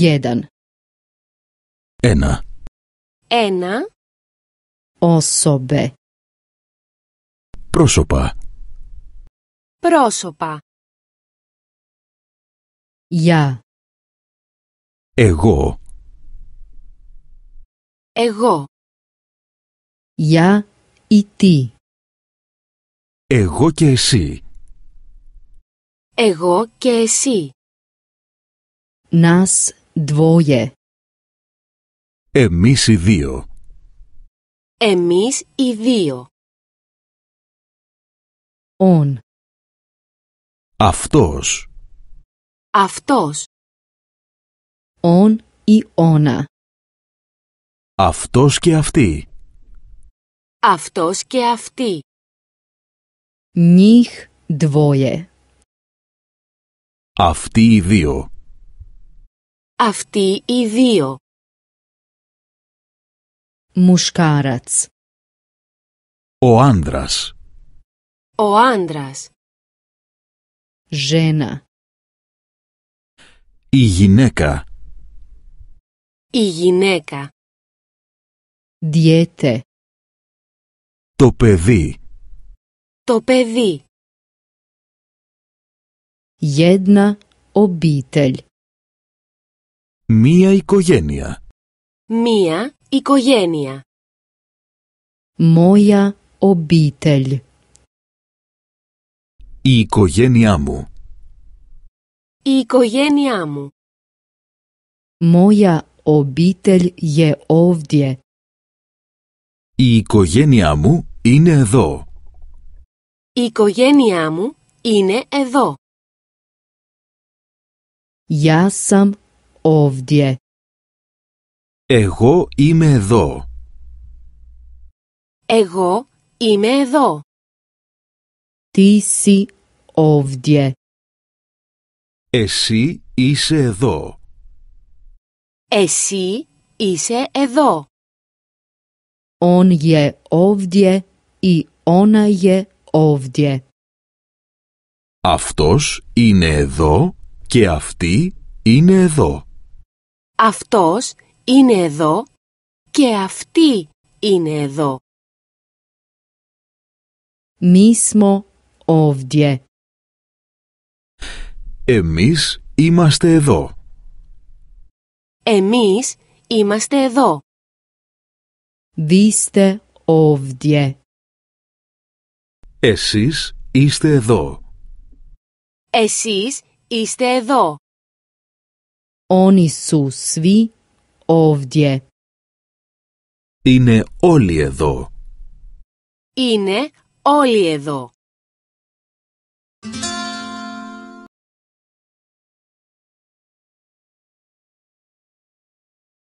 Jeden. Ένα. Ένα. μπε. Πρόσωπα. Πρόσωπα. Για. Εγώ. Εγώ. Για ή τι. Εγώ και εσύ. Εγώ και εσύ. Νας. Dvoje. Εμείς οι δύο. Εμείς οι δύο. ον Αυτός. Αυτός. ον ή όνα. Αυτός και αυτή. Αυτός και αυτή. Νιχ δβόιε. Αυτοί οι δύο. Αυτοί οι δύο. Μουσκάρατς. Ο άντρας. Ο άντρας. Ζένα. Η γυναίκα. Η γυναίκα. Διέτε. Το παιδί. Το παιδί. Γέντνα ομπίτελ. Μία οικογένεια. Μία οικογένεια. Μόια ομπίτελ. Η οικογένειά μου. Η οικογένειά μου. Μόια ομπίτελ γε όβδιε. Η οικογένειά μου είναι εδώ. Η οικογένειά μου είναι εδώ. Γεια σας ovdje. Εγώ είμαι εδώ. Εγώ είμαι εδώ. Τι si ovdje. Εσύ είσαι εδώ. Εσύ είσαι εδώ. On je ovdje i ona je ovdje. Αυτός είναι εδώ και αυτή είναι εδώ. Αυτός είναι εδώ και αυτή είναι εδώ. Μίσμο όβδιε. Εμείς είμαστε εδώ. Εμείς είμαστε εδώ. Δίστε όβδιε. Εσείς είστε εδώ. Εσείς είστε εδώ. Oni su svi ovdje. Είναι όλοι εδώ. Είναι όλοι εδώ.